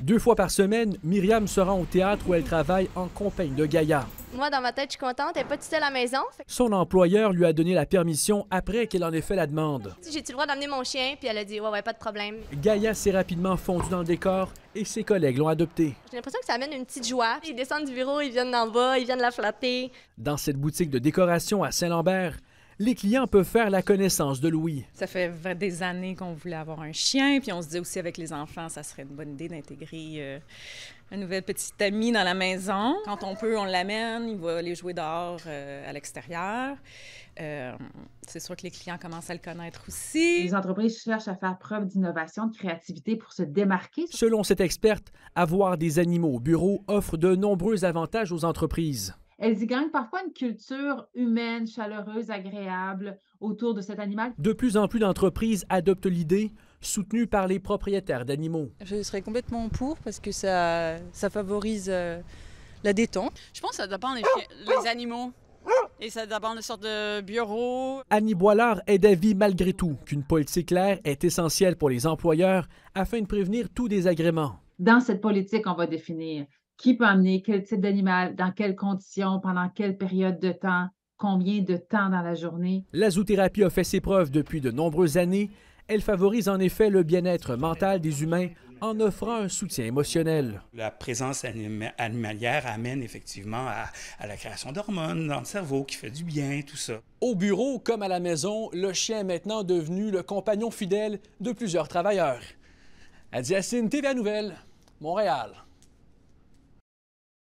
Deux fois par semaine, Myriam se rend au théâtre où elle travaille en compagnie de Gaïa. Moi, dans ma tête, je suis contente, elle n'est pas à la maison. Son employeur lui a donné la permission après qu'elle en ait fait la demande. J'ai-tu le droit d'amener mon chien? Puis elle a dit, ouais, ouais, pas de problème. Gaïa s'est rapidement fondue dans le décor et ses collègues l'ont adoptée. J'ai l'impression que ça amène une petite joie. Ils descendent du bureau, ils viennent d'en bas, ils viennent la flatter. Dans cette boutique de décoration à Saint-Lambert, les clients peuvent faire la connaissance de Louis. Ça fait des années qu'on voulait avoir un chien, puis on se dit aussi avec les enfants, ça serait une bonne idée d'intégrer euh, un nouvel nouvelle petite dans la maison. Quand on peut, on l'amène, il va aller jouer dehors euh, à l'extérieur. Euh, c'est sûr que les clients commencent à le connaître aussi. Les entreprises cherchent à faire preuve d'innovation, de créativité pour se démarquer. Selon cette experte, avoir des animaux au bureau offre de nombreux avantages aux entreprises. Elles y gagnent parfois une culture humaine, chaleureuse, agréable autour de cet animal. De plus en plus d'entreprises adoptent l'idée soutenue par les propriétaires d'animaux. Je serais complètement pour parce que ça, ça favorise euh, la détente. Je pense que ça dépend des les animaux. Et ça d'abord une sorte de bureau. Annie Boilard est d'avis malgré tout qu'une politique claire est essentielle pour les employeurs afin de prévenir tout désagrément. Dans cette politique, on va définir qui peut amener quel type d'animal, dans quelles conditions, pendant quelle période de temps, combien de temps dans la journée. La a fait ses preuves depuis de nombreuses années. Elle favorise en effet le bien-être mental des humains en offrant un soutien émotionnel. La présence animalière amène effectivement à, la création d'hormones dans le cerveau qui fait du bien, tout ça. Au bureau comme à la maison, le chien est maintenant devenu le compagnon fidèle de plusieurs travailleurs. Adiacine, TVA Nouvelle, Montréal.